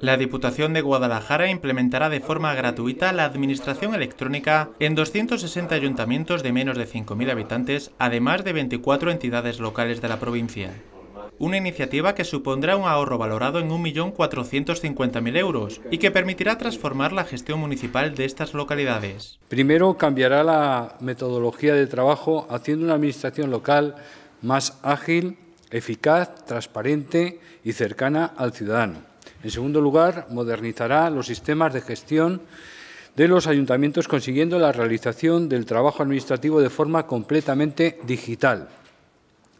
La Diputación de Guadalajara implementará de forma gratuita la administración electrónica en 260 ayuntamientos de menos de 5.000 habitantes, además de 24 entidades locales de la provincia. Una iniciativa que supondrá un ahorro valorado en 1.450.000 euros y que permitirá transformar la gestión municipal de estas localidades. Primero cambiará la metodología de trabajo haciendo una administración local más ágil, eficaz, transparente y cercana al ciudadano en segundo lugar, modernizará los sistemas de gestión de los ayuntamientos consiguiendo la realización del trabajo administrativo de forma completamente digital.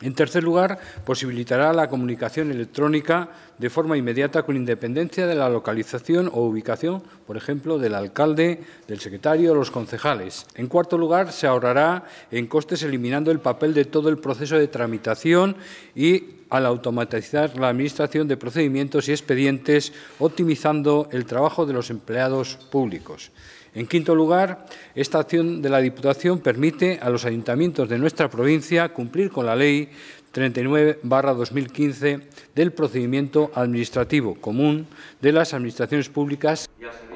En tercer lugar, posibilitará la comunicación electrónica de forma inmediata con independencia de la localización o ubicación, por ejemplo, del alcalde, del secretario o los concejales. En cuarto lugar, se ahorrará en costes eliminando el papel de todo el proceso de tramitación y al automatizar la administración de procedimientos y expedientes, optimizando el trabajo de los empleados públicos. En quinto lugar, esta acción de la Diputación permite a los ayuntamientos de nuestra provincia cumplir con la Ley 39-2015 del procedimiento administrativo común de las administraciones públicas.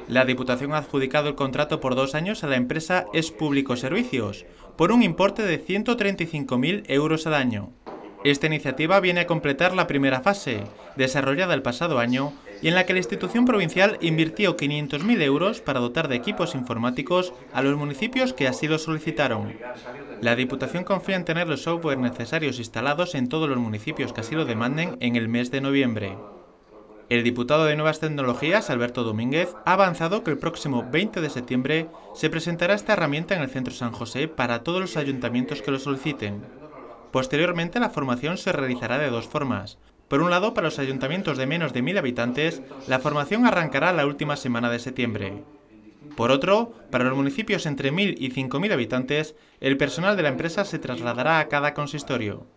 La Diputación ha adjudicado el contrato por dos años a la empresa Es Público Servicios por un importe de 135.000 euros al año. Esta iniciativa viene a completar la primera fase, desarrollada el pasado año, y en la que la institución provincial invirtió 500.000 euros para dotar de equipos informáticos a los municipios que así lo solicitaron. La Diputación confía en tener los software necesarios instalados en todos los municipios que así lo demanden en el mes de noviembre. El diputado de Nuevas Tecnologías, Alberto Domínguez, ha avanzado que el próximo 20 de septiembre se presentará esta herramienta en el Centro San José para todos los ayuntamientos que lo soliciten. Posteriormente, la formación se realizará de dos formas, por un lado, para los ayuntamientos de menos de 1.000 habitantes, la formación arrancará la última semana de septiembre. Por otro, para los municipios entre 1.000 y 5.000 habitantes, el personal de la empresa se trasladará a cada consistorio.